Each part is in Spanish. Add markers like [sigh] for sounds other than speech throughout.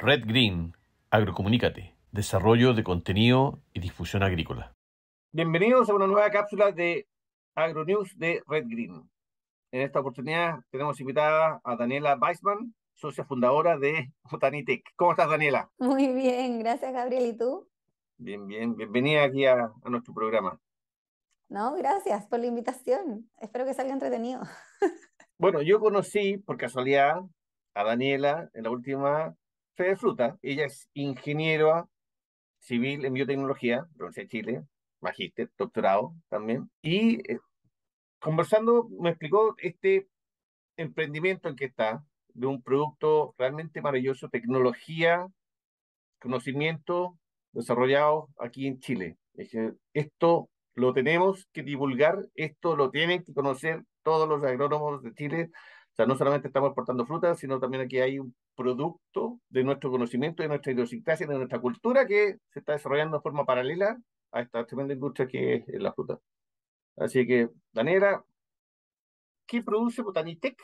Red Green, Agrocomunícate, Desarrollo de Contenido y Difusión Agrícola. Bienvenidos a una nueva cápsula de AgroNews de Red Green. En esta oportunidad tenemos invitada a Daniela Weisman, socia fundadora de Botanitec. ¿Cómo estás, Daniela? Muy bien, gracias, Gabriel. ¿Y tú? Bien, bien. Bienvenida aquí a, a nuestro programa. No, gracias por la invitación. Espero que salga entretenido. [laughs] Bueno, yo conocí por casualidad a Daniela en la última de Fruta. Ella es ingeniera civil en biotecnología, provincia de Chile, magíster, doctorado también. Y eh, conversando me explicó este emprendimiento en que está, de un producto realmente maravilloso, tecnología, conocimiento desarrollado aquí en Chile. Esto lo tenemos que divulgar, esto lo tienen que conocer todos los agrónomos de Chile. O sea, no solamente estamos exportando frutas, sino también aquí hay un producto de nuestro conocimiento, de nuestra idiosincrasia, de nuestra cultura que se está desarrollando de forma paralela a esta tremenda industria que es la fruta. Así que, Daniela, ¿qué produce Botanitec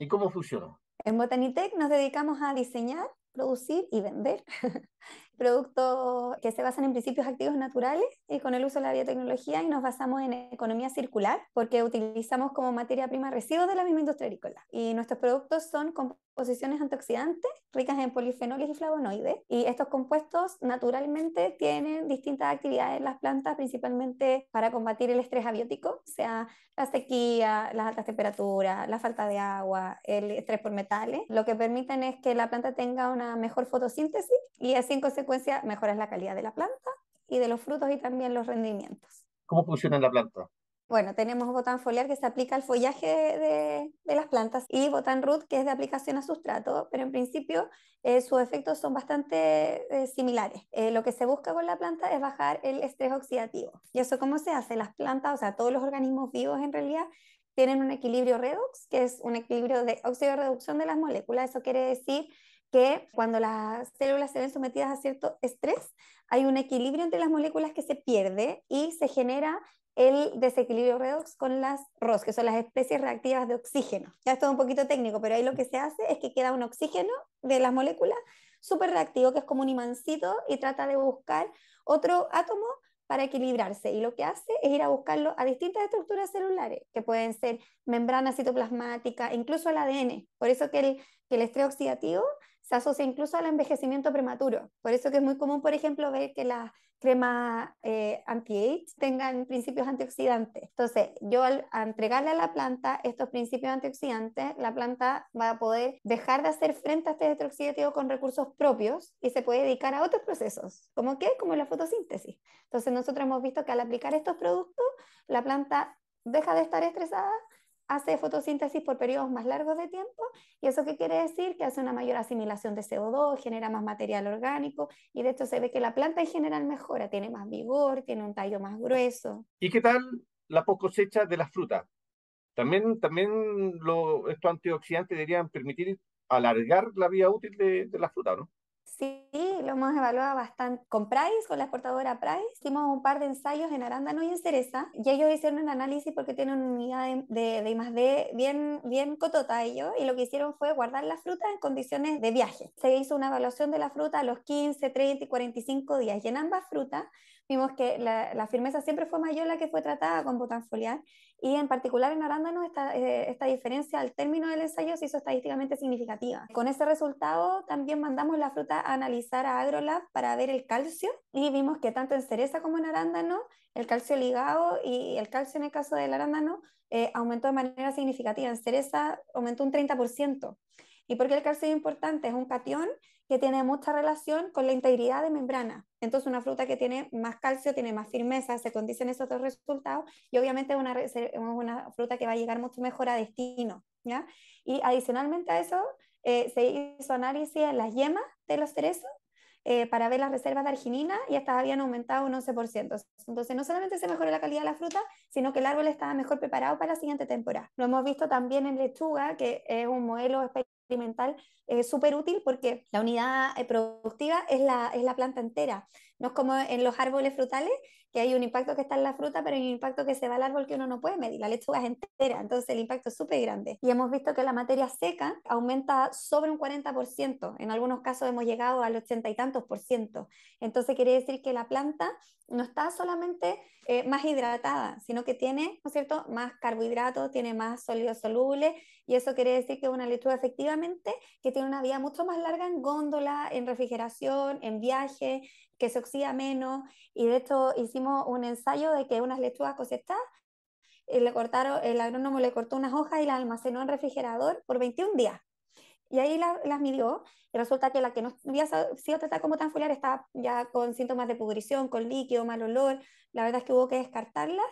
y cómo funciona? En Botanitec nos dedicamos a diseñar, producir y vender [laughs] productos que se basan en principios activos naturales y con el uso de la biotecnología y nos basamos en economía circular porque utilizamos como materia prima residuos de la misma industria agrícola. Y nuestros productos son composiciones antioxidantes ricas en polifenoles y flavonoides. Y estos compuestos naturalmente tienen distintas actividades en las plantas, principalmente para combatir el estrés abiótico, sea, la sequía, las altas temperaturas, la falta de agua, el estrés por metales. Lo que permiten es que la planta tenga una mejor fotosíntesis y así en consecuencia consecuencia mejoras la calidad de la planta y de los frutos y también los rendimientos. ¿Cómo funciona la planta? Bueno, tenemos botán foliar que se aplica al follaje de, las plantas y botán root que es de aplicación a sustrato, pero en principio eh, sus efectos son bastante eh, similares. Eh, lo que se busca con la planta es bajar el estrés oxidativo. ¿Y eso cómo se hace? Las plantas, o sea, todos los organismos vivos en realidad tienen un equilibrio redox, que es un equilibrio de óxido reducción de las moléculas. Eso quiere decir que cuando las células se ven sometidas a cierto estrés, hay un equilibrio entre las moléculas que se pierde y se genera el desequilibrio redox con las ROS, que son las especies reactivas de oxígeno. Ya esto es un poquito técnico, pero ahí lo que se hace es que queda un oxígeno de las moléculas súper reactivo, que es como un imancito, y trata de buscar otro átomo para equilibrarse. Y lo que hace es ir a buscarlo a distintas estructuras celulares, que pueden ser membrana citoplasmática, incluso el ADN. Por eso que el estrés oxidativo se asocia incluso al envejecimiento prematuro. Por eso que es muy común, por ejemplo, ver que las crema eh, anti-age tengan principios antioxidantes. Entonces, yo al entregarle a la planta estos principios antioxidantes, la planta va a poder dejar de hacer frente a este electrooxidativo con recursos propios y se puede dedicar a otros procesos, como qué, como la fotosíntesis. Entonces, nosotros hemos visto que al aplicar estos productos, la planta deja de estar estresada hace fotosíntesis por periodos más largos de tiempo y eso qué quiere decir que hace una mayor asimilación de CO2, genera más material orgánico y de esto se ve que la planta en general mejora, tiene más vigor, tiene un tallo más grueso. ¿Y qué tal la post cosecha de las frutas? También, también estos antioxidantes deberían permitir alargar la vida útil de, de las frutas, ¿no? Sí, lo hemos evaluado bastante con Price, con la exportadora Price. Hicimos un par de ensayos en arándano y en cereza y ellos hicieron un análisis porque tienen unidad de, de, más de bien, bien cotota ellos y lo que hicieron fue guardar la fruta en condiciones de viaje. Se hizo una evaluación de la fruta a los 15, 30 y 45 días y en ambas frutas vimos que la, firmeza siempre fue mayor la que fue tratada con butanfoliar y en particular en arándanos esta, eh, esta, diferencia al término del ensayo se hizo estadísticamente significativa. Con ese resultado también mandamos la fruta a analizar a AgroLab para ver el calcio y vimos que tanto en cereza como en arándano el calcio ligado y el calcio en el caso del arándano eh, aumentó de manera significativa. En cereza aumentó un 30%. ¿Y por qué el calcio es importante? Es un cation, que tiene mucha relación con la integridad de membrana. Entonces, una fruta que tiene más calcio, tiene más firmeza, se condicen esos dos resultados y obviamente es una, fruta que va a llegar mucho mejor a destino. ¿ya? Y adicionalmente a eso, eh, se hizo análisis en las yemas de los cerezos eh, para ver las reservas de arginina y estas habían aumentado un 11%. Entonces, no solamente se mejoró la calidad de la fruta, sino que el árbol estaba mejor preparado para la siguiente temporada. Lo hemos visto también en lechuga, que es un modelo experimental eh, súper útil porque la unidad eh, productiva es la, es la planta entera, no es como en los árboles frutales que hay un impacto que está en la fruta, pero hay un impacto que se va al árbol que uno no puede medir, la lechuga es entera, entonces el impacto es súper grande. Y hemos visto que la materia seca aumenta sobre un 40%, en algunos casos hemos llegado al ochenta y tantos por ciento. Entonces quiere decir que la planta no está solamente eh, más hidratada, sino que tiene, ¿no es cierto?, más carbohidratos, tiene más sólidos solubles, y eso quiere decir que una lechuga efectivamente que tiene una vida mucho más larga en góndola, en refrigeración, en viaje, que se oxida menos. Y de esto hicimos un ensayo de que unas lechugas cosechadas, eh, le cortaron, el agrónomo le cortó unas hojas y las almacenó en refrigerador por 21 días. Y ahí las midió y resulta que la que no había sido tratada como tan foliar estaba ya con síntomas de pudrición, con líquido, mal olor. La verdad es que hubo que descartarla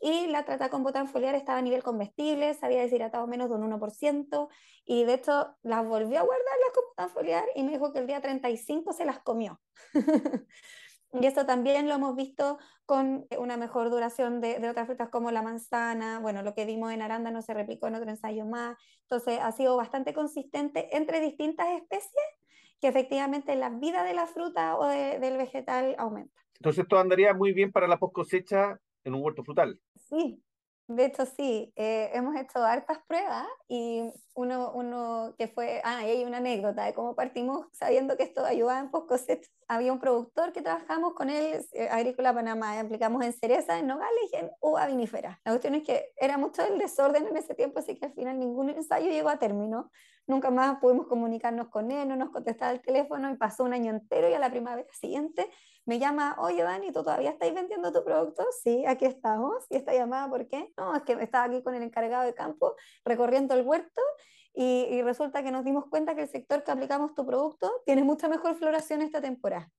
y la trata con botán foliar estaba a nivel comestible, se había deshidratado menos de un 1%, y de hecho las volvió a guardar las con botán foliar y me dijo que el día 35 se las comió. [laughs] Y esto también lo hemos visto con una mejor duración de, otras frutas como la manzana. Bueno, lo que vimos en Aranda no se replicó en otro ensayo más. Entonces, ha sido bastante consistente entre distintas especies que efectivamente la vida de la fruta o del vegetal aumenta. Entonces, esto andaría muy bien para la post cosecha en un huerto frutal. Sí, de hecho sí, eh, hemos hecho hartas pruebas y uno, uno que fue, ah, y hay una anécdota de cómo partimos sabiendo que esto ayudaba en post Había un productor que trabajamos con él, eh, Agrícola Panamá, aplicamos en cereza, en nogales y en uva vinífera. La cuestión es que era mucho el desorden en ese tiempo, así que al final ningún ensayo llegó a término nunca más pudimos comunicarnos con él, no nos contestaba el teléfono y pasó un año entero y a la primavera siguiente me llama, oye Dani, ¿tú todavía estáis vendiendo tu producto? Sí, aquí estamos. ¿Y esta llamada por qué? No, es que estaba aquí con el encargado de campo recorriendo el huerto y, resulta que nos dimos cuenta que el sector que aplicamos tu producto tiene mucha mejor floración esta temporada.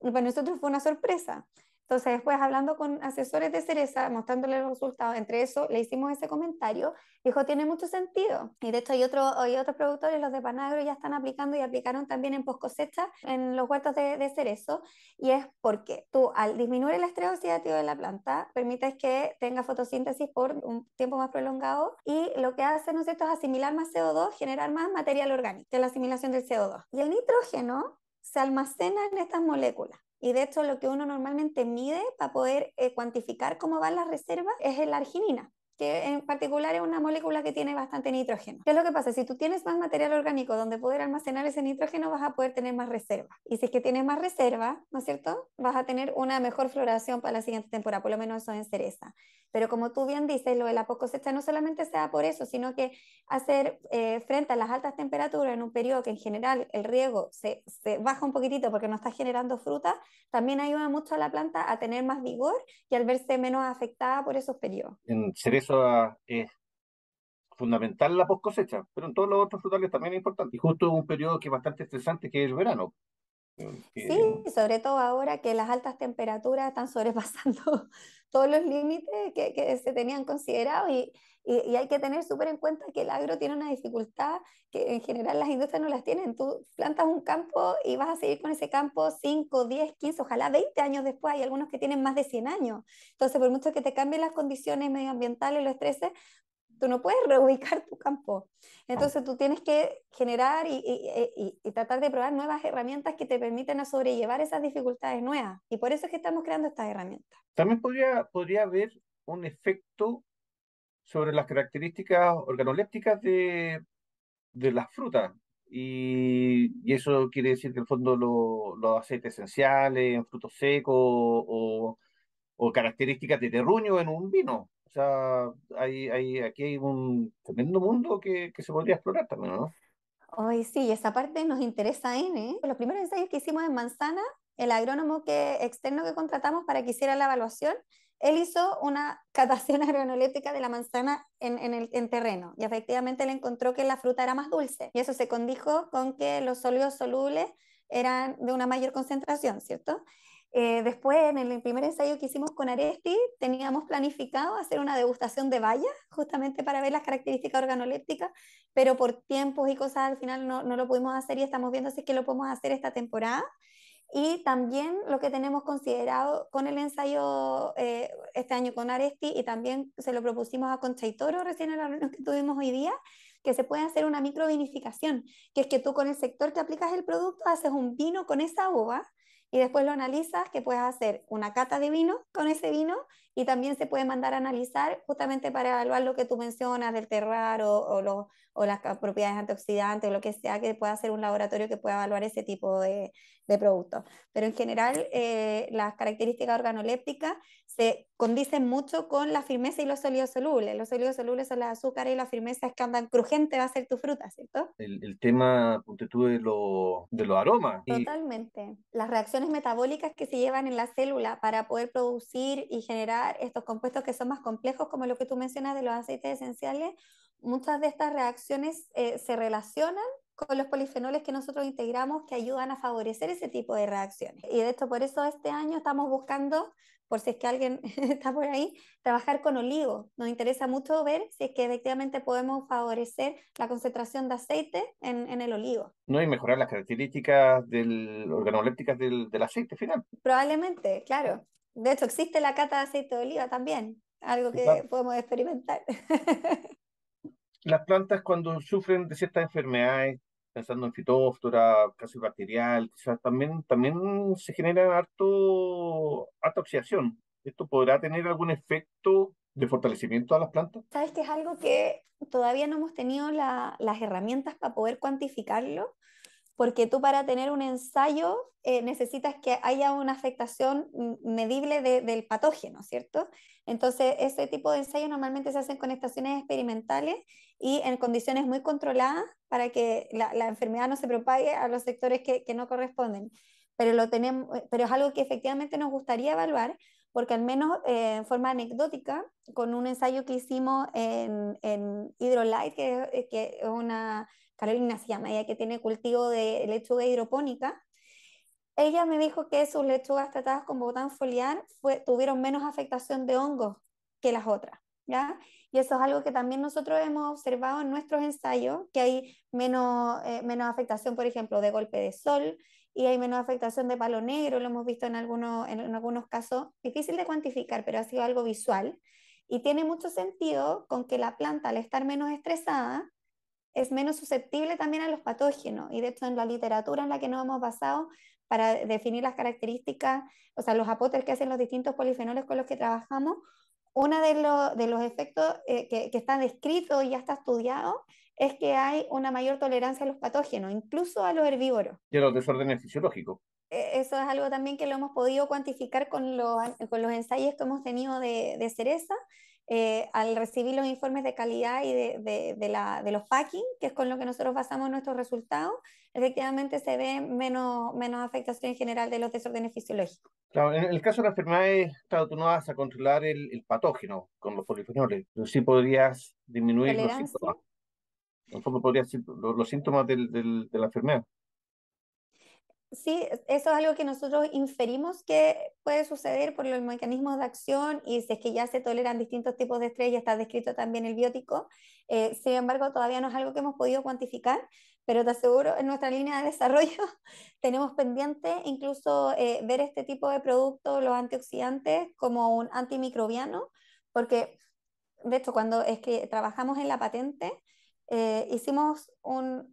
para nosotros fue una sorpresa. Entonces, después pues, hablando con asesores de Cereza, mostrándole los resultados, entre eso le hicimos ese comentario, dijo, tiene mucho sentido. Y de hecho hay, hay otros productores, los de Panagro ya están aplicando y aplicaron también en post cosecha en los huertos de, cerezo. Y es porque tú al disminuir el estrés oxidativo de la planta, permites que tenga fotosíntesis por un tiempo más prolongado y lo que hace, ¿no es cierto?, es asimilar más CO2, generar más material orgánico, es la asimilación del CO2. Y el nitrógeno se almacena en estas moléculas. Y de esto lo que uno normalmente mide para poder eh, cuantificar cómo van las reservas es la arginina en particular es una molécula que tiene bastante nitrógeno. ¿Qué es lo que pasa? Si tú tienes más material orgánico donde poder almacenar ese nitrógeno, vas a poder tener más reserva. Y si es que tienes más reserva, ¿no es cierto? Vas a tener una mejor floración para la siguiente temporada, por lo menos eso en cereza. Pero como tú bien dices, lo de la cosecha no solamente sea por eso, sino que hacer eh, frente a las altas temperaturas en un periodo que en general el riego se, baja un poquitito porque no está generando fruta, también ayuda mucho a la planta a tener más vigor y al verse menos afectada por esos periodos. En cerezo es fundamental la post cosecha, pero en todos los otros frutales también es importante. Y justo en un periodo que es bastante estresante, que es el verano. Sí, sobre todo ahora que las altas temperaturas están sobrepasando [laughs] todos los límites que, que se tenían considerados y, y, hay que tener súper en cuenta que el agro tiene una dificultad que en general las industrias no las tienen. Tú plantas un campo y vas a seguir con ese campo 5, 10, 15, ojalá 20 años después. Hay algunos que tienen más de 100 años. Entonces, por mucho que te cambien las condiciones medioambientales, los estreses, tú no puedes [laughs] reubicar tu campo. Entonces tú tienes que generar y, y, y, tratar de probar nuevas herramientas que te permitan sobrellevar esas dificultades nuevas. Y por eso es que estamos creando estas herramientas. También podría, podría haber un efecto sobre las características organolépticas de, de las frutas. Y, y, eso quiere decir que en el fondo los aceites esenciales, en frutos secos o, o, características de terruño en un vino. O sea, hay, hay, aquí hay un tremendo mundo que, que se podría explorar también, ¿no? Hoy sí, esa parte nos interesa N. ¿eh? Los primeros ensayos que hicimos en Manzana, el agrónomo que, externo que contratamos para que hiciera la evaluación, él hizo una catación [laughs] organoléptica de la manzana en, terreno y efectivamente le encontró que la fruta era más dulce y eso se condijo con que los sólidos solubles eran de una mayor concentración, ¿cierto? Eh, después, en el primer ensayo que hicimos con Aresti, teníamos planificado hacer una degustación de bayas, justamente para ver las características organolépticas, pero por tiempos y cosas al final no, no lo pudimos hacer y estamos viendo si es que lo podemos hacer esta temporada. Y también lo que tenemos considerado con el ensayo eh, este año con Aresti y también se lo propusimos a Concha y Toro recién en la que tuvimos hoy día, que se puede hacer una microvinificación, que es que tú con el sector que aplicas el producto haces un vino con esa uva y después lo analizas, que puedes hacer una cata de vino con ese vino y también se puede mandar a analizar justamente para evaluar lo que tú mencionas del terrar o, o las propiedades antioxidantes o lo que sea que pueda hacer un laboratorio que pueda evaluar ese tipo de, productos. Pero en general, eh, las características organolépticas se condicen mucho con la firmeza y los sólidos solubles. Los sólidos solubles son las azúcares y la firmeza es que andan crujiente va a ser tu fruta, ¿cierto? El, tema, ponte tú, de, de los aromas. Totalmente. Las reacciones metabólicas que se llevan en la célula para poder producir y generar estos compuestos que son más complejos, como lo que tú mencionas de los aceites esenciales, muchas de estas reacciones eh, se relacionan con los polifenoles que nosotros integramos que ayudan a favorecer ese tipo de reacciones. Y de hecho, por eso este año estamos buscando, por si es que alguien [laughs] está por ahí, trabajar con olivo. Nos interesa mucho ver si es que efectivamente podemos favorecer la concentración de aceite en, el olivo. No, y mejorar las características organolépticas del aceite final. Probablemente, claro. De hecho, existe la cata de aceite de oliva también, algo que podemos experimentar. [laughs] Las plantas cuando sufren de ciertas enfermedades, pensando en fitóftora, casi bacterial, quizás también, también se genera harto, harta oxidación. ¿Esto podrá tener algún efecto de fortalecimiento a las plantas? Sabes que es algo que todavía no hemos tenido las herramientas para poder cuantificarlo, porque tú para tener un ensayo eh, necesitas que haya una afectación mm, medible del patógeno, ¿cierto? Entonces, este tipo de ensayos normalmente se hacen con estaciones experimentales y en condiciones muy controladas para que la, enfermedad no se propague a los sectores que, que no corresponden. Pero, lo tenemos, eh, pero es algo que efectivamente nos gustaría evaluar porque al menos eh, en forma anecdótica, con un ensayo que hicimos en, en Hydrolite, eh, que, es una, Carolina se llama, ella que tiene cultivo de lechuga hidropónica, ella me dijo que sus lechugas tratadas con botán foliar tuvieron menos afectación de hongos que las otras. ¿Ya? Y eso es algo que también nosotros hemos observado en nuestros ensayos, que hay menos eh, afectación, por ejemplo, de golpe de sol, y hay menos afectación de palo negro, lo hemos visto en algunos, en algunos casos, difícil de cuantificar, pero ha sido algo visual. Y tiene mucho sentido con que la planta, al estar menos estresada, es menos susceptible también a los patógenos. Y de hecho, en la literatura en la que nos hemos basado para definir las características, o sea, los apóteres que hacen los distintos polifenoles con los que trabajamos, uno de, los efectos eh, que, que, está descrito y ya está estudiado es que hay una mayor tolerancia a los patógenos, incluso a los herbívoros. Y a los desórdenes fisiológicos. E-, eso es algo también que lo hemos podido cuantificar con los, con los ensayos que hemos tenido de, de cereza. Eh, al recibir los informes de calidad y de, de, la, de los packing, que es con lo que nosotros basamos nuestros resultados, efectivamente se ve menos, menos afectación en general de los desórdenes fisiológicos. Claro, en el caso de la enfermedad, claro, tú no vas a controlar el, el patógeno con los polifenoles, pero sí podrías disminuir los síntomas en fondo ser los, síntomas de la enfermedad. Sí, eso es algo que nosotros inferimos que puede suceder por los mecanismos de acción y si es que ya se toleran distintos tipos de estrés, está descrito también el biótico. Eh, sin embargo, todavía no es algo que hemos podido cuantificar, pero te aseguro, en nuestra línea de desarrollo [laughs] tenemos pendiente incluso eh, ver este tipo de productos, los antioxidantes, como un antimicrobiano, porque de hecho cuando es que trabajamos en la patente, eh, hicimos un,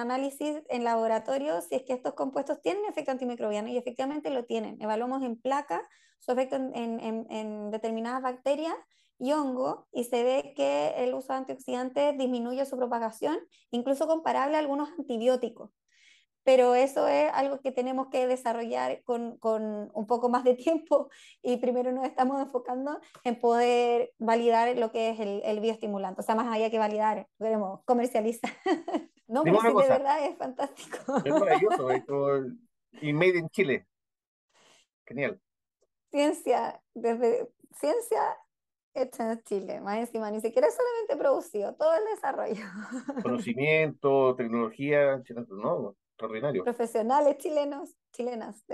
análisis en laboratorio si es que estos compuestos tienen efecto antimicrobiano y efectivamente lo tienen. Evaluamos en placa su efecto en, en determinadas bacterias y hongo y se ve que el uso de antioxidantes disminuye su propagación, incluso comparable a algunos antibióticos pero eso es algo que tenemos que desarrollar con, con, un poco más de [laughs] tiempo y primero nos estamos enfocando en poder validar lo que es el, el bioestimulante, o sea, más allá que validar, queremos comercializar. [laughs] no, de verdad es fantástico. Es maravilloso, [laughs] y made in Chile. Genial. Ciencia, desde ciencia hecha en Chile, más encima, ni siquiera solamente producido, todo el desarrollo. Conocimiento, tecnología, no, Profesionales chilenos, chilenas,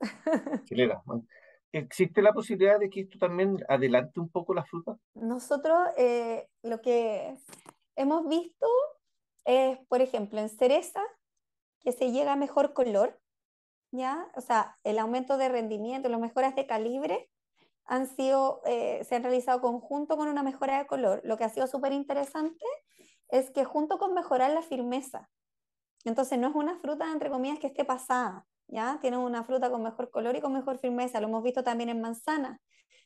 [laughs] ¿Existe la posibilidad de que esto también adelante un poco la fruta? Nosotros eh, lo que hemos visto es, por ejemplo, en cereza, que se llega a mejor color, ¿ya? O sea, el aumento de rendimiento, las mejoras de calibre han sido, eh, se han realizado conjunto con una mejora de color. Lo que ha sido súper interesante es que junto con mejorar la firmeza, entonces no es una fruta, entre comillas, que esté pasada, ¿ya? Tiene una fruta con mejor color y con mejor firmeza, lo hemos visto también en manzana.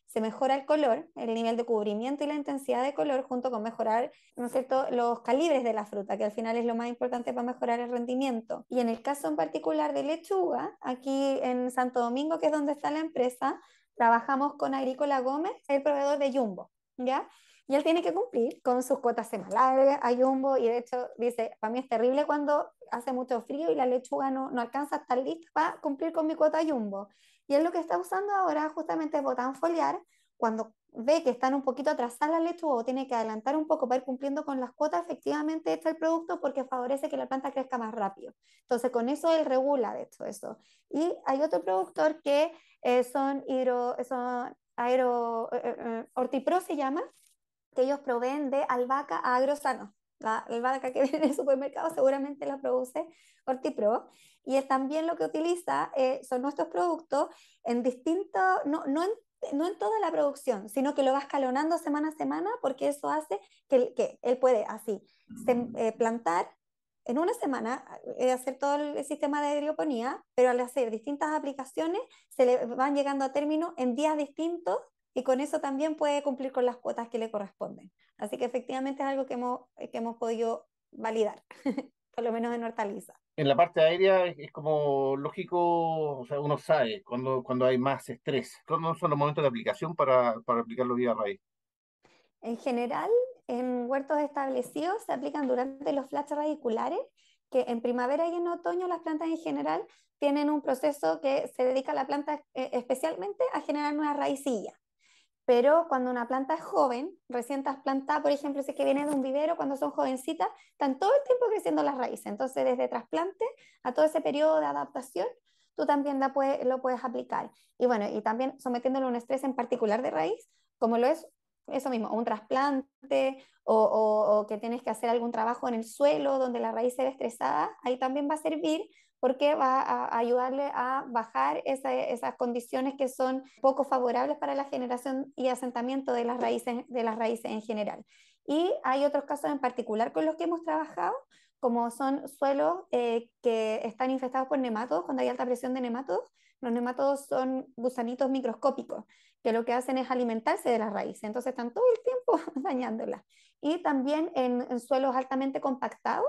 Se mejora el color, el nivel de cubrimiento y la intensidad de color, junto con mejorar, ¿no es cierto?, los calibres de la fruta, que al final es lo más importante para mejorar el rendimiento. Y en el caso en particular de lechuga, aquí en Santo Domingo, que es donde está la empresa, trabajamos con Agrícola Gómez, el proveedor de Jumbo, ¿ya? Y él tiene que cumplir con sus cuotas semanales ayumbo, y de hecho dice, para mí es terrible cuando hace mucho frío y la lechuga no, no alcanza a estar lista para cumplir con mi cuota ayumbo. Y él lo que está usando ahora justamente es botán foliar cuando ve que están un poquito atrasadas las lechugas o tiene que adelantar un poco para ir cumpliendo con las cuotas, efectivamente está el producto porque favorece que la planta crezca más rápido. Entonces, con eso él regula, de hecho, eso. Y hay otro productor que eh, son, hidro, son aero, eh, eh, eh se llama, que ellos proveen de albahaca a sano. La albahaca que [laughs] viene el supermercado seguramente la produce Hortipro. Y es también lo que utiliza eh, son nuestros productos en distintos, no, no en no en toda la producción, sino que lo va escalonando semana a semana porque eso hace que, que él puede así mm. eh, plantar en una semana, eh, hacer todo el sistema de hidroponía, pero al hacer distintas aplicaciones se le van llegando a término en días distintos y con eso también puede cumplir con las cuotas que le corresponden. Así que efectivamente es algo que hemos, que hemos podido validar, [laughs] por lo menos en hortaliza. En la parte aérea es como lógico, o sea, uno sabe cuando, cuando hay más estrés. ¿Cuándo son los momentos de aplicación para, para aplicarlo vía raíz? En general, en huertos establecidos se aplican durante los flashes radiculares, que en primavera y en otoño las plantas en general tienen un proceso que se dedica a la planta eh, especialmente a generar nuevas raicilla. Pero cuando una planta es joven, recién trasplantada, por ejemplo, si que viene de un vivero, cuando son jovencitas, están todo el tiempo creciendo las raíces. Entonces, desde trasplante a todo ese periodo de adaptación, tú también lo puedes aplicar. Y bueno, y también sometiéndolo a un estrés en particular de raíz, como lo es eso mismo, un trasplante o, o, que tienes que hacer algún trabajo en el suelo donde la raíz se ve estresada, ahí también va a servir porque va a ayudarle a bajar esas condiciones que son poco favorables para la generación y asentamiento de las raíces, de las raíces en general. Y hay otros casos en particular con los que hemos trabajado, como son suelos eh, que están infestados por nematodos, cuando hay alta presión de nematodos, los nematodos son gusanitos microscópicos, que lo que hacen es alimentarse de las raíces, entonces están todo el tiempo [laughs] dañándolas. Y también en suelos altamente compactados,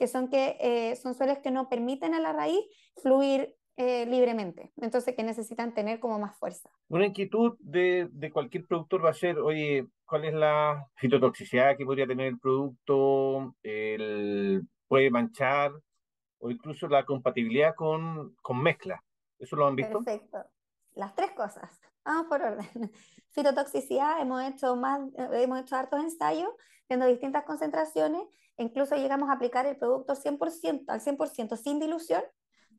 que son, que, eh, son suelos que no permiten a la raíz fluir eh, libremente, entonces que necesitan tener como más fuerza. Una inquietud de, de, cualquier productor va a ser, oye, ¿cuál es la fitotoxicidad que podría tener el producto? El, ¿Puede manchar? O incluso la compatibilidad con, con mezcla. ¿Eso lo han visto? Perfecto. Las tres cosas. Vamos por orden. [laughs] Fitotoxicidad, hemos hecho, más, eh, hemos hecho hartos ensayos viendo distintas concentraciones incluso llegamos a aplicar el producto 100%, al 100% sin dilución,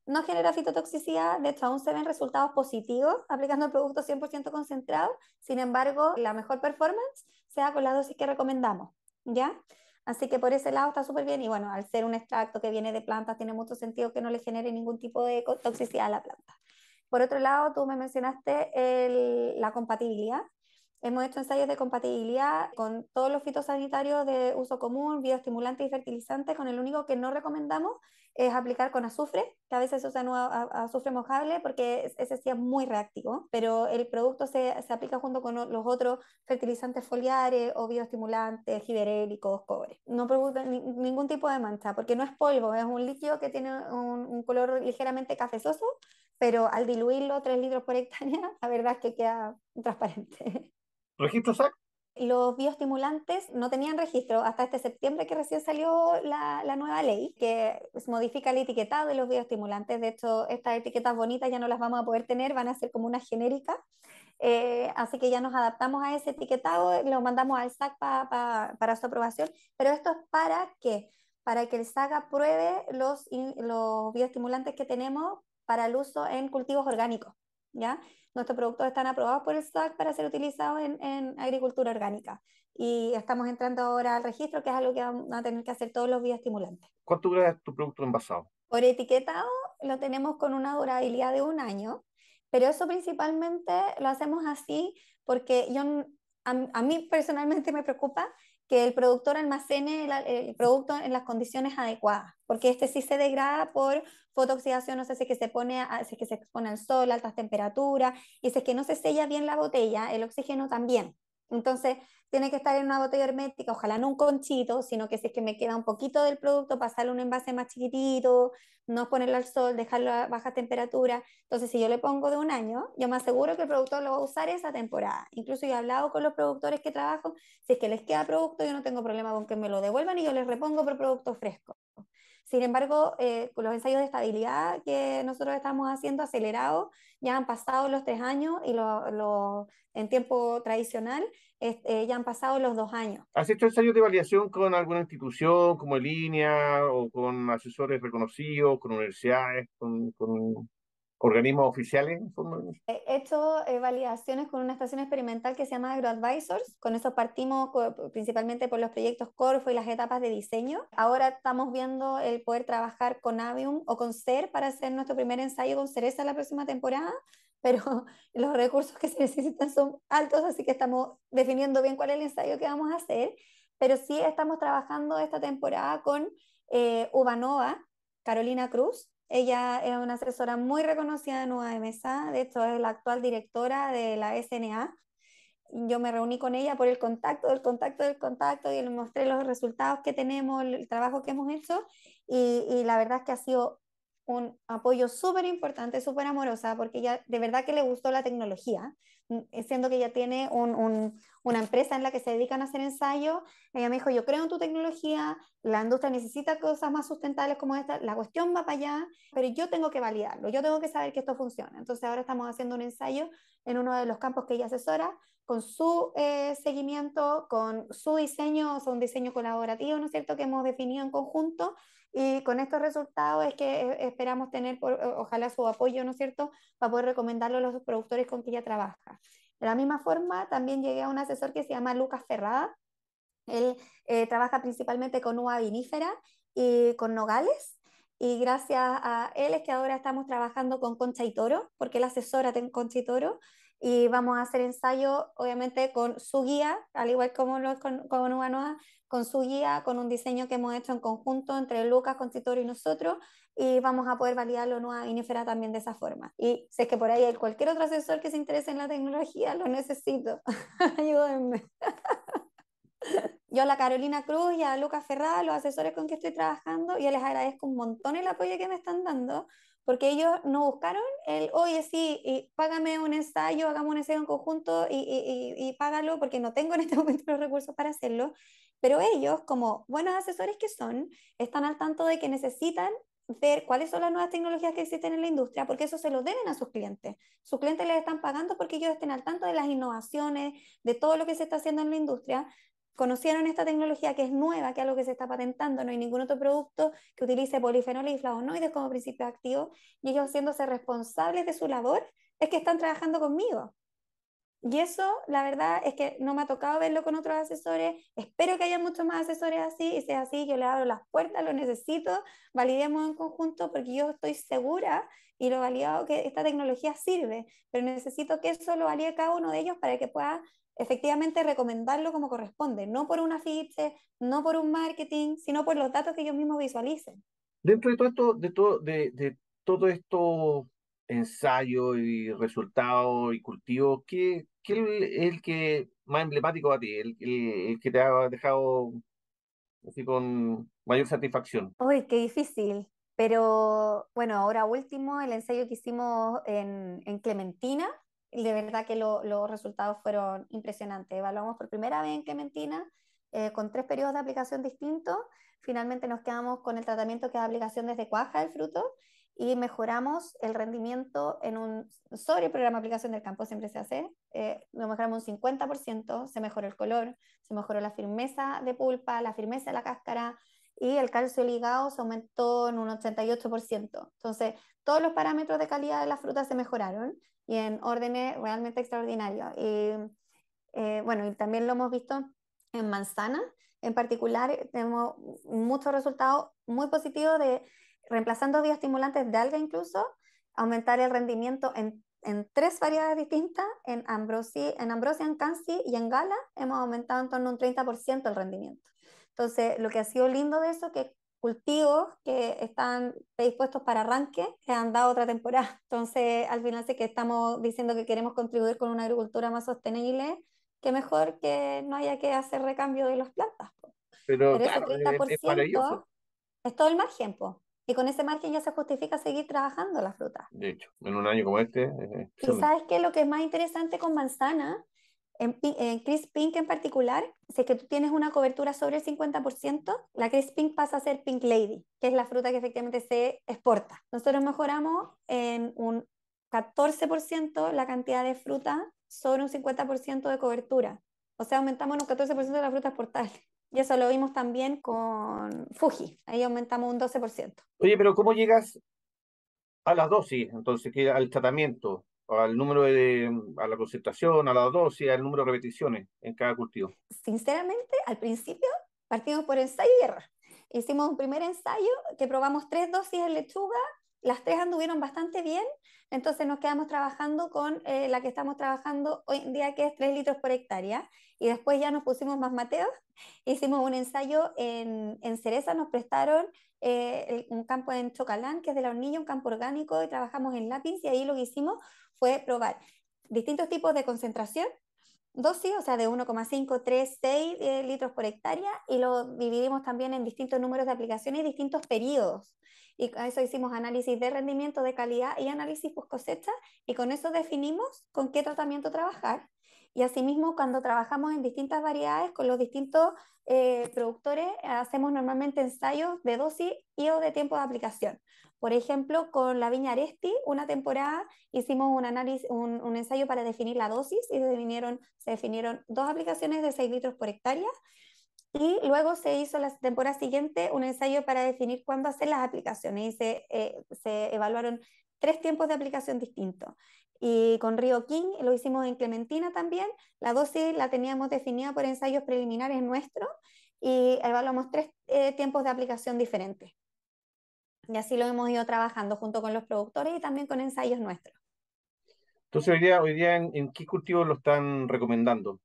no genera fitotoxicidad, de hecho aún se ven resultados positivos aplicando el producto 100% concentrado, sin embargo la mejor performance sea da con la dosis que recomendamos, ¿ya? Así que por ese lado está súper bien y bueno, al ser un extracto que viene de plantas, tiene mucho sentido que no le genere ningún tipo de toxicidad a la planta. Por otro lado, tú me mencionaste la compatibilidad Hemos hecho ensayos de compatibilidad con todos los fitosanitarios de uso común, bioestimulantes y fertilizantes, con el único que no recomendamos es aplicar con azufre, que a veces se usa azufre mojable porque ese sí es muy reactivo, pero el producto se, se aplica junto con los otros fertilizantes foliares o bioestimulantes, giberélicos, cobre. No produce ningún tipo de mancha porque no es polvo, es un líquido que tiene un, un color ligeramente cafezoso, pero al diluirlo 3 litros por hectárea, [laughs] la verdad es que queda transparente. ¿Registro SAC? Los bioestimulantes no tenían registro hasta este septiembre que recién salió la, nueva ley que modifica el etiquetado de los bioestimulantes. De hecho, estas etiquetas bonitas ya no las vamos a poder tener, van a ser como una genérica. Eh, así que ya nos adaptamos a ese etiquetado, lo mandamos al SAC para su aprobación. Pero esto es para qué? Para que el SAC apruebe los, los bioestimulantes que tenemos para el uso en cultivos orgánicos. ¿ya? Nuestros productos están aprobados por el SAC para ser utilizados en, agricultura orgánica. Y estamos entrando ahora al registro, que es algo que van a tener que hacer todos los bioestimulantes. ¿Cuánto dura tu producto envasado? Por etiquetado lo tenemos con una durabilidad de un año, pero eso principalmente lo hacemos así porque yo, a mí personalmente me preocupa que el productor almacene el, producto en las condiciones adecuadas, porque este sí se degrada por fotooxidación, no sé si es que se pone, expone al sol, altas temperaturas, y si es que no se sella bien la botella, el oxígeno también. Entonces, tiene que estar en una botella hermética, ojalá no un conchito, sino que si es que me queda un poquito del producto, pasarle un envase más chiquitito, no ponerlo al sol, dejarlo a baja temperatura. Entonces, si yo le pongo de un año, yo me aseguro que el productor lo va a usar esa temporada. Incluso yo he hablado con los productores que trabajo, si es que les queda producto, yo no tengo problema con que me lo devuelvan y yo les repongo por producto fresco. Sin embargo, eh, con los ensayos de estabilidad que nosotros estamos haciendo acelerados, ya han pasado los tres años y lo, en tiempo tradicional eh, ya han pasado los dos años. ¿Has hecho ensayos de validación con alguna institución como línea o con asesores reconocidos, con universidades, con, con organismos oficiales? He hecho eh, validaciones con una estación experimental que se llama AgroAdvisors. Con eso partimos principalmente por los proyectos Corfo y las etapas de diseño. Ahora estamos viendo el poder trabajar con Avium o con CER para hacer nuestro primer ensayo con cereza la próxima temporada. [laughs] Pero los recursos que se necesitan son altos, así que estamos definiendo bien cuál es el ensayo que vamos a hacer. Pero sí estamos trabajando esta temporada con eh, Ubanova, Carolina Cruz, ella es una asesora muy reconocida en UAMSA, Mesa, de hecho es la actual directora de la SNA. Yo me reuní con ella por el contacto, del contacto, del contacto y le mostré los resultados que tenemos, el trabajo que hemos hecho y, y la verdad es que ha sido un apoyo súper importante, súper amorosa, porque ella de verdad que le gustó la tecnología, mm, eh, siendo que ella tiene una empresa en la que se dedican a hacer ensayos, ella me dijo, yo creo en tu tecnología, la industria necesita cosas más sustentables como esta, la cuestión va para allá, pero yo tengo que validarlo, yo tengo que saber que esto funciona. Entonces ahora estamos haciendo un ensayo en uno de los campos que ella asesora, con su eh, seguimiento, con su diseño, o sea, un diseño colaborativo, ¿no es cierto?, que hemos definido en conjunto y con estos resultados es que eh, esperamos tener, ojalá su apoyo, ¿no es cierto?, para poder recomendarlo a los productores con que ella trabaja. De la misma forma, también llegué a un asesor que se llama Lucas Ferrada. Él eh, trabaja principalmente con uva vinífera y con nogales. Y gracias a él es que ahora estamos trabajando con Concha y Toro, porque él asesora en Concha y Toro y vamos a hacer ensayo, obviamente, con su guía, al igual como lo con, con NOA, con su guía, con un diseño que hemos hecho en conjunto entre Lucas, Constitutorio y nosotros, y vamos a poder validarlo Nueva Inifera también de esa forma. Y si es que por ahí hay cualquier otro asesor que se interese en la tecnología, lo necesito. [laughs] Ayúdenme. Yo a la Carolina Cruz y a Lucas Ferrada, los asesores con que estoy trabajando, yo les agradezco un montón el apoyo que me están dando porque ellos no buscaron el, oye, sí, págame un ensayo, hagamos un ensayo en conjunto y, y, y, págalo, porque no tengo en este [laughs] momento los recursos para hacerlo. Pero ellos, como buenos asesores que son, están al tanto de que necesitan ver cuáles son las nuevas tecnologías que existen en la industria, porque eso se lo deben a sus clientes. Sus clientes les están pagando porque ellos estén al tanto de las innovaciones, de todo lo que se está haciendo en la industria conocieron esta tecnología que es nueva, que es algo que se está patentando, no hay ningún otro producto que utilice polifenoles y flavonoides como principio activo, y ellos haciéndose responsables de su labor, es que están trabajando conmigo. Y eso, la verdad, es que no me ha tocado verlo con otros asesores. Espero que haya muchos más asesores así, y sea así, yo le abro las puertas, lo necesito, validemos en conjunto, porque yo estoy segura y lo validado que esta tecnología sirve, pero necesito que eso lo valide cada uno de ellos para que pueda efectivamente recomendarlo como corresponde, no por una ficha, no por un marketing, sino por los datos que ellos mismos visualicen. Dentro de todo esto, de todo, de, todo esto ensayo y resultados y cultivos, ¿qué, es el que más emblemático a ti? El, que te ha dejado así con mayor satisfacción. Uy, qué difícil. Pero bueno, ahora último, el ensayo que hicimos en, en Clementina, de verdad que los resultados fueron impresionantes. Evaluamos por primera vez en Clementina eh, con tres periodos de aplicación distintos. Finalmente nos quedamos con el tratamiento que da aplicación desde cuaja del fruto y mejoramos el rendimiento en un, sobre programa de aplicación del campo, siempre se hace, eh, mejoramos un 50%, se mejoró el color, se mejoró la firmeza de pulpa, la firmeza de la cáscara y el calcio ligado se aumentó en un 88%. Entonces, todos los parámetros de calidad de las frutas se mejoraron y en órdenes realmente extraordinarios. Y, eh, bueno, y también lo hemos visto en manzana, en particular tenemos muchos resultados muy positivos de reemplazando bioestimulantes de alga incluso, aumentar el rendimiento en, tres variedades distintas, en ambrosia, en ambrosia, en y en gala, hemos aumentado en torno a un 30% el rendimiento. Entonces, lo que ha sido lindo de eso que cultivos que están predispuestos para arranque que han dado otra temporada. [laughs] Entonces, al final sé que estamos diciendo que queremos contribuir con una agricultura más sostenible, que mejor que no haya que hacer recambio de las plantas. Pero, ese 30% es, todo el margen, y con ese margen ya se justifica seguir trabajando la fruta. De hecho, en un año como este... Quizás sabes que lo que es más interesante con manzana en, Chris Pink en particular, si es que tú tienes una cobertura sobre el 50%, la Chris Pink pasa a ser Pink Lady, que es la fruta que efectivamente se exporta. Nosotros mejoramos en un 14% la cantidad de fruta sobre un 50% de cobertura. O sea, aumentamos un 14% de la fruta exportable. Y eso lo vimos también con Fuji. Ahí aumentamos un 12%. Oye, pero ¿cómo llegas a las dosis, entonces, al tratamiento? al número de, a la concentración, a la dosis, al número de repeticiones en cada cultivo? Sinceramente, al principio partimos por ensayo y error. Hicimos un primer ensayo que probamos tres dosis de lechuga, las tres anduvieron bastante bien, entonces nos quedamos trabajando con eh, la que estamos trabajando hoy en día, que es 3 litros por hectárea, y después ya nos pusimos más mateos, hicimos un ensayo en, en Cereza, nos prestaron eh, un campo en Chocalán, que es de la hornilla, un campo orgánico, y trabajamos en lápiz, y ahí lo que hicimos fue probar distintos tipos de concentración, dosis, o sea, de 1,5, 3, 6 litros por hectárea, y lo dividimos también en distintos números de aplicaciones y distintos periodos. Y con eso hicimos análisis de rendimiento, de calidad y análisis post cosecha, y con eso definimos con qué tratamiento trabajar y asimismo, cuando trabajamos en distintas variedades con los distintos eh, productores, hacemos normalmente ensayos de dosis y o de tiempo de aplicación. Por ejemplo, con la viña Aresti, una temporada hicimos un, un, ensayo para definir la dosis y se definieron, se definieron dos aplicaciones de 6 litros por hectárea. Y luego se hizo la temporada siguiente un ensayo para definir cuándo hacer las aplicaciones y se, eh, se evaluaron tres tiempos de aplicación distintos. Y con Río King lo hicimos en Clementina también. La dosis la teníamos definida por ensayos preliminares nuestros y evaluamos tres eh, tiempos de aplicación diferentes. Y así lo hemos ido trabajando junto con los productores y también con ensayos nuestros. Entonces, hoy día, hoy día ¿en, qué cultivos lo están recomendando?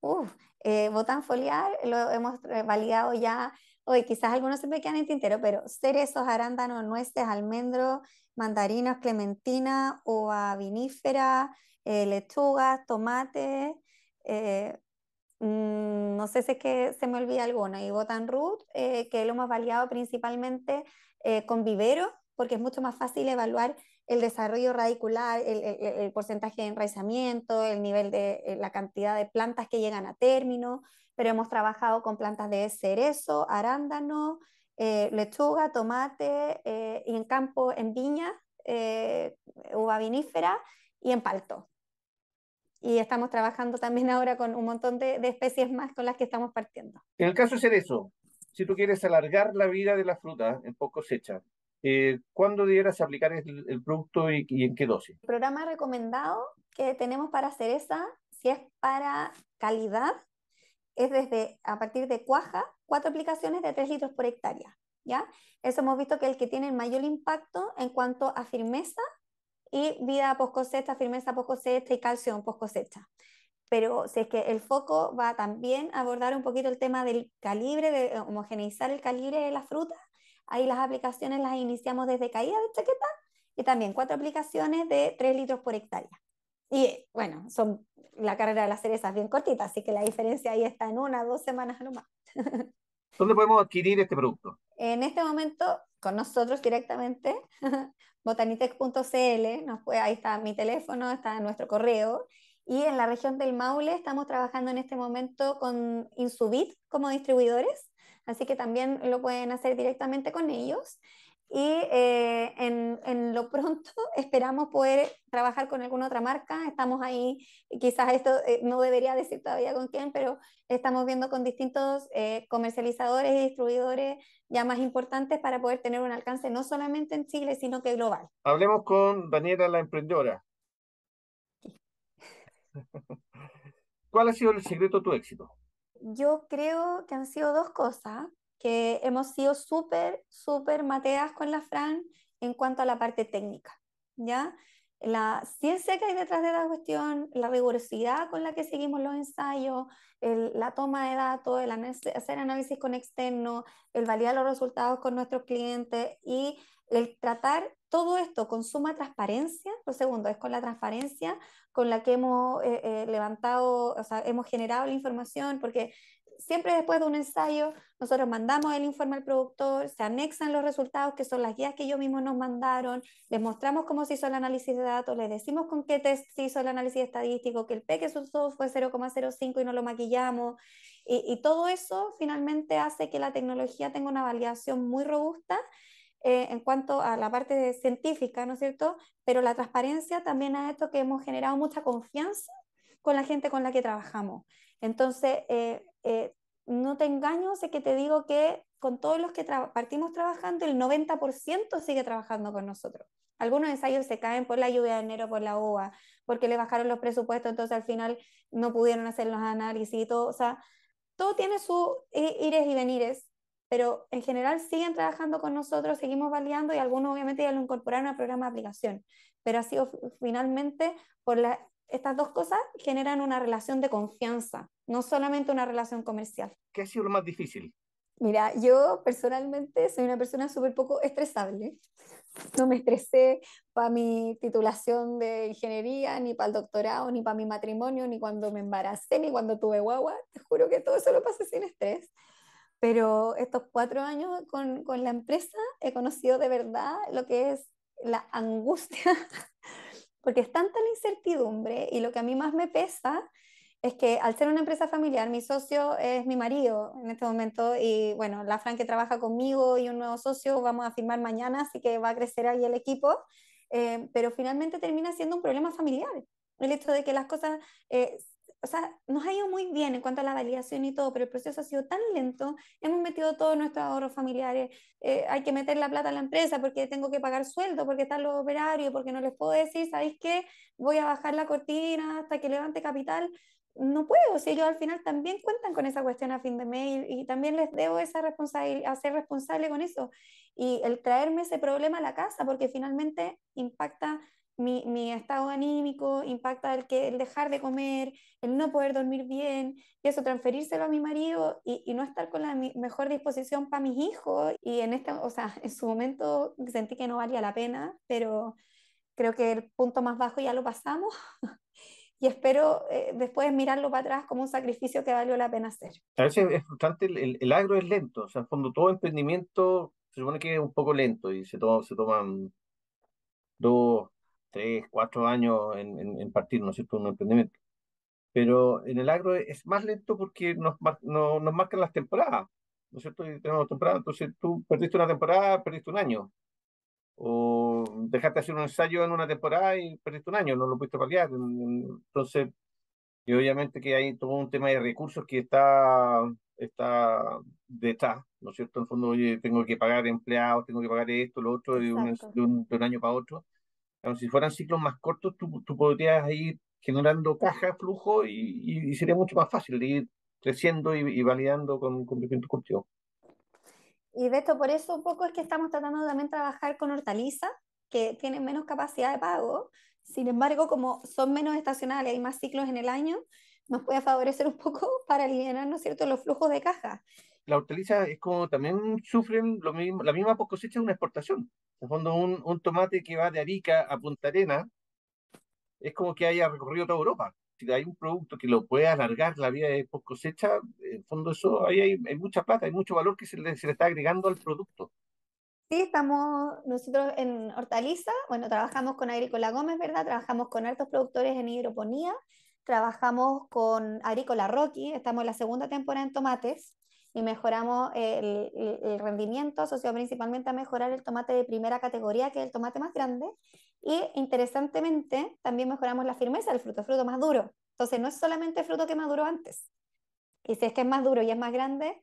Uf, eh, botán foliar lo hemos eh, validado ya hoy quizás algunos se me quedan en tintero, pero cerezos, arándanos, nueces, almendros, mandarinas, clementinas uva vinífera, eh, lechugas, tomates, eh, mm, no sé si es que se me olvida alguna, y botan root, eh, que lo hemos validado principalmente con vivero, porque es mucho más fácil evaluar el desarrollo radicular, el, el porcentaje de enraizamiento, el nivel de la cantidad de plantas que llegan a término, pero hemos trabajado con plantas de cerezo, arándano, eh, lechuga, tomate, eh, y en campo, en viña, eh, uva vinífera y en palto. Y estamos trabajando también ahora con un montón de, especies más con las que estamos partiendo. En el caso de cerezo, si tú quieres alargar la vida de la fruta en poco cosecha, eh, ¿cuándo deberás aplicar el, producto y, y, en qué dosis? El programa recomendado que tenemos para cereza, si es para calidad, es desde a partir de cuaja, cuatro aplicaciones de 3 litros por hectárea. ¿ya? Eso hemos visto que es el que tiene el mayor impacto en cuanto a firmeza y vida post cosecha, firmeza post cosecha y calcio post cosecha. Pero si es que el foco va también a abordar un poquito el tema del calibre, de eh, homogeneizar el calibre de la fruta, ahí las aplicaciones las iniciamos desde caída de chaqueta y también cuatro aplicaciones de 3 litros por hectárea. Y bueno, son, la carrera de las cerezas es bien cortita, así que la diferencia ahí está en una, dos semanas más. [laughs] ¿Dónde podemos adquirir este producto? En este momento, con nosotros directamente, [laughs] botanitech.cl, ahí está mi teléfono, está nuestro correo. Y en la región del Maule estamos trabajando en este momento con Insubit como distribuidores, así que también lo pueden hacer directamente con ellos. Y eh, en, lo pronto [laughs] esperamos poder trabajar con alguna otra marca. Estamos ahí, quizás esto eh, no debería decir todavía con quién, pero estamos viendo con distintos eh, comercializadores y distribuidores ya más importantes para poder tener un alcance no solamente en Chile, sino que global. Hablemos con Daniela, la emprendedora. [laughs] ¿Cuál ha sido el secreto de tu éxito? Yo creo que han sido dos cosas que hemos sido súper, súper mateas con la Fran en cuanto a la parte técnica, ¿ya? La ciencia que hay detrás de la cuestión, la rigurosidad con la que seguimos los ensayos, la toma de datos, el hacer análisis con externo, el validar los resultados con nuestros clientes y el tratar todo esto con suma transparencia, lo segundo es con la transparencia con la que hemos eh, eh, levantado, o sea, hemos generado la información, porque siempre después de un ensayo, nosotros mandamos el informe al productor, se anexan los resultados, que son las guías que ellos mismos nos mandaron, les mostramos cómo se hizo el análisis de datos, les decimos con qué test se hizo el análisis estadístico, que el P que se usó fue 0,05 y no lo maquillamos. Y, todo eso finalmente hace que la tecnología tenga una validación muy robusta. Eh, en cuanto a la parte científica, ¿no es cierto? Pero la transparencia también ha esto, que hemos generado mucha confianza con la gente con la que trabajamos. Entonces, eh, eh, no te engaño, sé que te digo que con todos los que partimos trabajando, el 90% sigue trabajando con nosotros. Algunos ensayos se caen por la lluvia de enero, por la uva, porque le bajaron los presupuestos, entonces al final no pudieron hacer los análisis y todo. O sea, todo tiene su ires y venires, pero en general siguen trabajando con nosotros, seguimos validando y algunos obviamente ya lo incorporaron al programa de aplicación, pero ha sido finalmente por la estas dos cosas generan una relación de confianza, no solamente una relación comercial. ¿Qué ha sido lo más difícil? Mira, yo personalmente soy una persona súper poco estresable. No me estresé para mi titulación de ingeniería, ni para el doctorado, ni para mi matrimonio, ni cuando me embaracé, ni cuando tuve guagua. Te juro que todo eso lo pasé sin estrés. Pero estos cuatro años con, con la empresa he conocido de verdad lo que es la angustia porque es tanta la incertidumbre y lo que a mí más me pesa es que al ser una empresa familiar, mi socio es mi marido en este momento y bueno, la Fran que trabaja conmigo y un nuevo socio vamos a firmar mañana, así que va a crecer ahí el equipo, eh, pero finalmente termina siendo un problema familiar. El hecho de que las cosas eh, o sea, nos ha ido muy bien en cuanto a la validación y todo, pero el proceso ha sido tan lento, hemos metido todos nuestros ahorros familiares, eh, hay que meter la plata a la empresa porque tengo que pagar sueldo, porque están los operarios, porque no les puedo decir, ¿sabéis qué? Voy a bajar la cortina hasta que levante capital. No puedo, si ellos al final también cuentan con esa cuestión a fin de mes y, también les debo esa responsabilidad, hacer responsable con eso. Y el traerme ese problema a la casa, porque finalmente impacta mi, estado anímico, impacta el, que, el dejar de comer, el no poder dormir bien, y eso transferírselo a mi marido y, no estar con la mejor disposición para mis hijos. Y en, este, o sea, [laughs] en su momento sentí que no valía la pena, pero creo que el punto más bajo ya lo pasamos [laughs] y espero eh, después mirarlo para atrás como un sacrificio que valió la pena hacer. A veces es frustrante, el, agro es lento, o sea, fondo todo emprendimiento se supone que es un poco lento y se, se toman dos tres, cuatro años en, en, partir, ¿no es cierto?, un emprendimiento. Pero en el agro es más lento porque nos, nos marcan las temporadas, ¿no es cierto? Y tenemos temporadas, entonces tú perdiste una temporada, perdiste un año. O dejaste hacer un ensayo en una temporada y perdiste un año, no lo pudiste paliar. Entonces, y obviamente que hay todo un tema de recursos que está, está detrás, ¿no es cierto? En el fondo, oye, tengo que pagar empleados, tengo que pagar esto, lo otro, de un, de un año para otro si fueran ciclos más cortos, tú, podrías ir generando caja, flujo, y, sería mucho más fácil de ir creciendo y, validando con, cumplimiento cultivo. y de esto por eso un poco es que estamos tratando también de trabajar con hortalizas que tienen menos capacidad de pago, sin embargo, como son menos estacionales, hay más ciclos en el año, nos puede favorecer un poco [laughs] para aliviar, ¿no cierto?, los flujos de caja la hortaliza es como también sufren lo mismo, la misma post cosecha de una exportación. En el fondo, un, tomate que va de Arica a Punta Arena es como que haya recorrido toda Europa. Si hay un producto que lo puede alargar la vida de post cosecha, en el fondo eso ahí hay, hay mucha plata, hay mucho valor que se le, se le está agregando al producto. Sí, estamos nosotros en hortaliza, bueno, trabajamos con Agrícola Gómez, ¿verdad? Trabajamos con altos productores en hidroponía, trabajamos con Agrícola Rocky, estamos en la segunda temporada en tomates, y mejoramos el, rendimiento asociado principalmente a mejorar el tomate de primera categoría, que es el tomate más grande, y interesantemente también mejoramos la firmeza del fruto, fruto más duro. Entonces no es solamente fruto que maduró antes, y si es que es más duro y es más grande,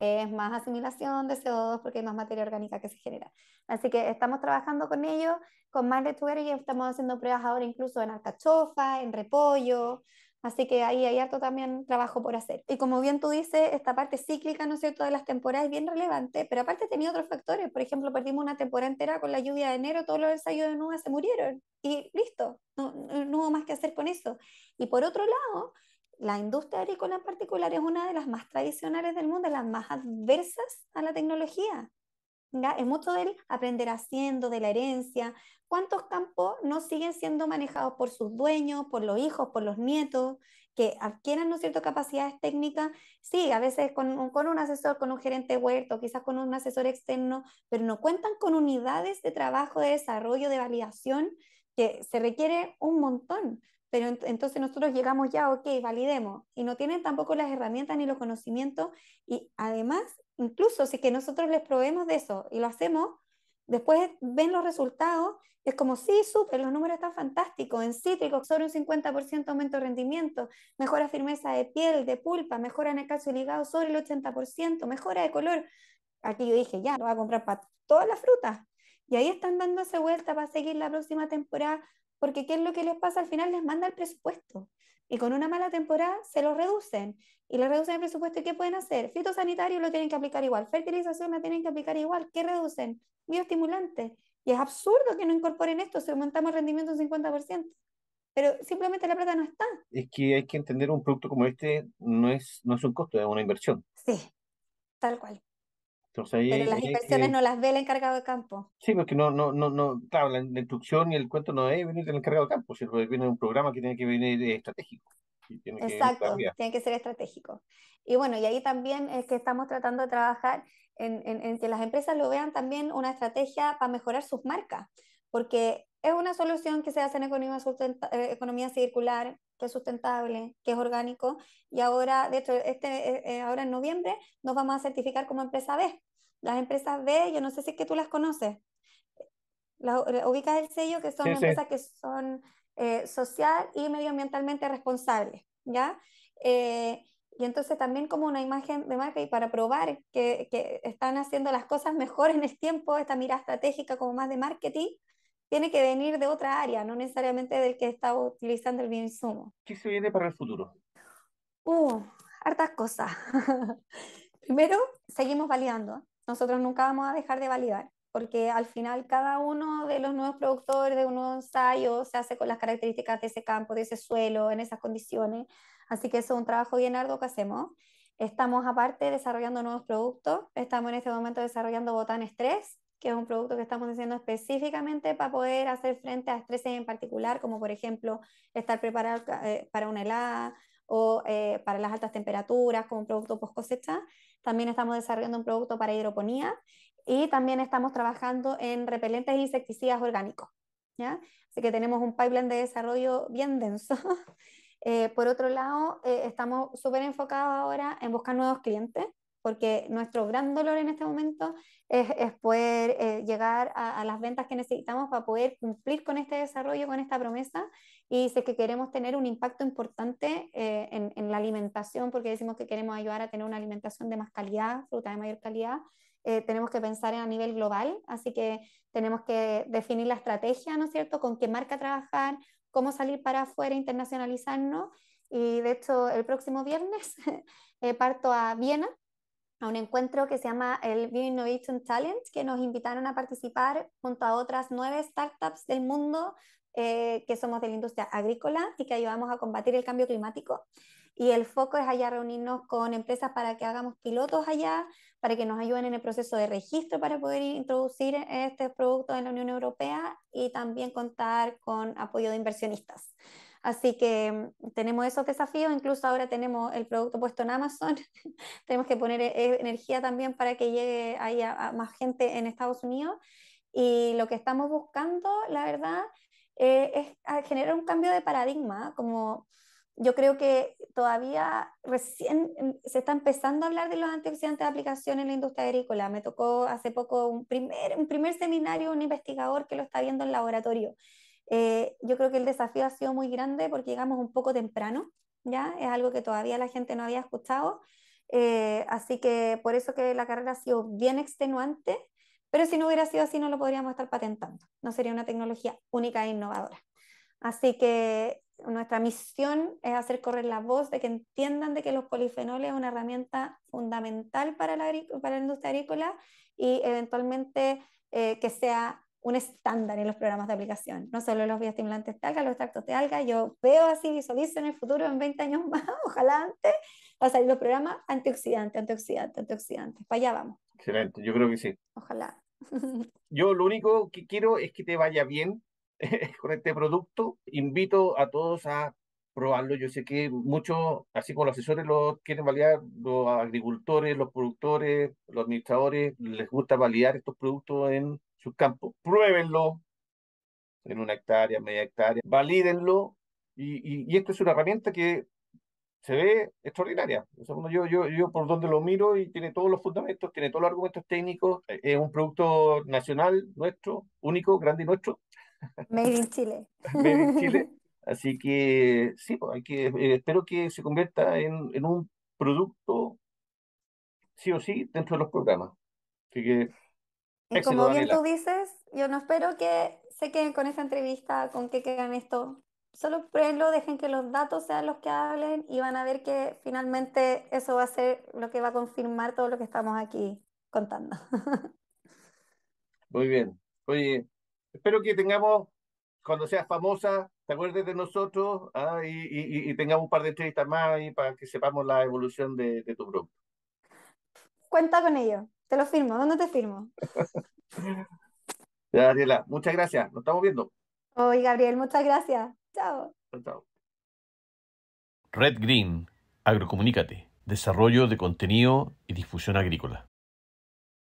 es más asimilación de CO2 porque hay más materia orgánica que se genera. Así que estamos trabajando con ello, con más de azúcar y estamos haciendo pruebas ahora incluso en alcachofa, en repollo, Así que ahí hay harto también trabajo por hacer. Y como bien tú dices, esta parte cíclica, ¿no es cierto?, de las temporadas es bien relevante, pero aparte tenía otros factores. Por ejemplo, perdimos una temporada entera con la lluvia de enero, todos los ensayos de nubes se murieron y listo, no, no hubo más que hacer con eso. Y por otro lado, la industria agrícola en particular es una de las más tradicionales del mundo, las más adversas a la tecnología. Es mucho del aprender haciendo, de la herencia. ¿Cuántos campos no siguen siendo manejados por sus dueños, por los hijos, por los nietos, que adquieran ¿no cierto? capacidades técnicas? Sí, a veces con, con un asesor, con un gerente huerto, quizás con un asesor externo, pero no cuentan con unidades de trabajo, de desarrollo, de validación, que se requiere un montón. Pero entonces nosotros llegamos ya, ok, validemos, y no tienen tampoco las herramientas ni los conocimientos, y además incluso si que nosotros les probemos de eso y lo hacemos, después ven los resultados, es como, sí, super, los números están fantásticos, en cítricos sobre un 50% aumento de rendimiento, mejora firmeza de piel, de pulpa, mejora en el calcio ligado sobre el 80%, mejora de color. Aquí yo dije, ya, lo voy a comprar para todas las frutas. Y ahí están dándose vuelta para seguir la próxima temporada porque ¿qué es lo que les pasa? Al final les manda el presupuesto y con una mala temporada se lo reducen y le reducen el presupuesto. ¿Y qué pueden hacer? Fitosanitario lo tienen que aplicar igual, fertilización la tienen que aplicar igual. ¿Qué reducen? Bioestimulantes. Y es absurdo que no incorporen esto si aumentamos el rendimiento un 50%. Pero simplemente la plata no está. Es que hay que entender un producto como este no es, no es un costo, es una inversión. Sí, tal cual. Entonces, ahí, Pero las inversiones no las ve el encargado de campo. Sí, porque no, no, no, no la, instrucción y el cuento no es venir del encargado de campo, sino que viene un programa que tiene que venir estratégico. Tiene Exacto, tiene que ser estratégico. Y bueno, y ahí también es que estamos tratando de trabajar en, en, que las empresas lo vean también una estrategia para mejorar sus marcas, porque es una solución que se hace en economía, eh, economía circular, que es sustentable, que es orgánico, y ahora, de hecho, este, eh, eh, ahora en noviembre nos vamos a certificar como empresa B. Las empresas B, yo no sé si es que tú las conoces, las, eh, ubicas el sello que son empresas que son social y medioambientalmente responsables, ¿ya? y entonces también como una imagen de marca para probar que, que, están haciendo las cosas mejor en el tiempo, esta mirada estratégica como más de marketing, tiene que venir de otra área, no necesariamente del que está utilizando el bien insumo. ¿Qué se viene para el futuro? Uh, hartas cosas. [laughs] Primero, seguimos validando. Nosotros nunca vamos a dejar de validar, porque al final cada uno de los nuevos productores de un nuevo ensayo se hace con las características de ese campo, de ese suelo, en esas condiciones. Así que eso es un trabajo bien arduo que hacemos. Estamos aparte desarrollando nuevos productos. Estamos en este momento desarrollando Botanes 3, que es un producto que estamos haciendo específicamente para poder hacer frente a estreses en particular, como por ejemplo estar preparado eh, para una helada o eh, para las altas temperaturas, como un producto post cosecha. También estamos desarrollando un producto para hidroponía y también estamos trabajando en repelentes e insecticidas orgánicos. ¿ya? Así que tenemos un pipeline de desarrollo bien denso. [laughs] Eh, por otro lado, estamos súper enfocados ahora en buscar nuevos clientes porque nuestro gran dolor en este momento es, poder eh, llegar a, las ventas que necesitamos para poder cumplir con este desarrollo, con esta promesa, y sé que queremos tener un impacto importante eh, en, la alimentación, porque decimos que queremos ayudar a tener una alimentación de más calidad, fruta de mayor calidad, eh, tenemos que pensar a nivel global, así que tenemos que definir la estrategia, ¿no es cierto?, con qué marca trabajar, cómo salir para afuera, internacionalizarnos, y de hecho el próximo viernes [laughs] parto a Viena a un encuentro que se llama el Bio Innovation Challenge que nos invitaron a participar junto a otras nueve startups del mundo eh, que somos de la industria agrícola y que ayudamos a combatir el cambio climático. Y el foco es allá reunirnos con empresas para que hagamos pilotos allá, para que nos ayuden en el proceso de registro para poder introducir este producto en la Unión Europea y también contar con apoyo de inversionistas. Así que mm, tenemos esos desafíos, incluso ahora tenemos el producto puesto en Amazon, [laughs] tenemos que poner eh, energía también para que llegue ahí a, más gente en Estados Unidos. Y lo que estamos buscando, la verdad, eh, es generar un cambio de paradigma, como yo creo que todavía recién mm, se está empezando a hablar de los antioxidantes de aplicación en la industria agrícola. Me tocó hace poco un primer, un primer seminario, un investigador que lo está viendo en laboratorio eh, yo creo que el desafío ha sido muy grande porque llegamos un poco temprano, ¿ya? Es algo que todavía la gente no había escuchado. Eh, así que por eso que la carrera ha sido bien extenuante, pero si no hubiera sido así no lo podríamos estar patentando. No sería una tecnología única e innovadora. Así que nuestra misión es hacer correr la voz de que entiendan de que los polifenoles es una herramienta fundamental para la, industria agrícola y eventualmente eh, que sea un estándar en los programas de aplicación, no solo los bioestimulantes de alga, los extractos de alga, yo veo así, visualizo en el futuro, en 20 años más, [laughs] ojalá antes, va a salir los programas antioxidantes, antioxidantes, antioxidantes, para allá vamos. Excelente, yo creo que sí. Ojalá. [laughs] Yo lo único que quiero es que te vaya bien [laughs] con este producto. Invito a todos a probarlo. Yo sé que muchos, así como los asesores lo quieren validar, los agricultores, los productores, los administradores, les gusta validar estos productos en su campo, pruébenlo en una hectárea, media hectárea, valídenlo y, y, esto es una herramienta que se ve extraordinaria. yo, yo, yo por donde lo miro y tiene todos los fundamentos, tiene todos los argumentos técnicos, eh, es un producto nacional nuestro, único, grande y nuestro. Made in [laughs] Chile. Made in Chile. [laughs] Así que sí, pues, hay que, eh, espero que se convierta en, en, un producto sí o sí dentro de los programas. Así que como bien tú dices, yo no espero que se queden con esa entrevista, con que quedan esto. Solo pruebenlo dejen que los datos sean los que hablen y van a ver que finalmente eso va a ser lo que va a confirmar todo lo que estamos aquí contando. [laughs] Muy bien. Oye, espero que tengamos, cuando seas famosa, te acuerdes de nosotros ah, y, tengamos un par de entrevistas más para que sepamos la evolución de, de tu grupo. Cuenta con ello. Te lo firmo, ¿dónde te firmo? [laughs] ya, muchas gracias, nos estamos viendo. Hoy, Gabriel, muchas gracias. Chao. Chao. Red Green, Agrocomunícate, desarrollo de contenido y difusión agrícola.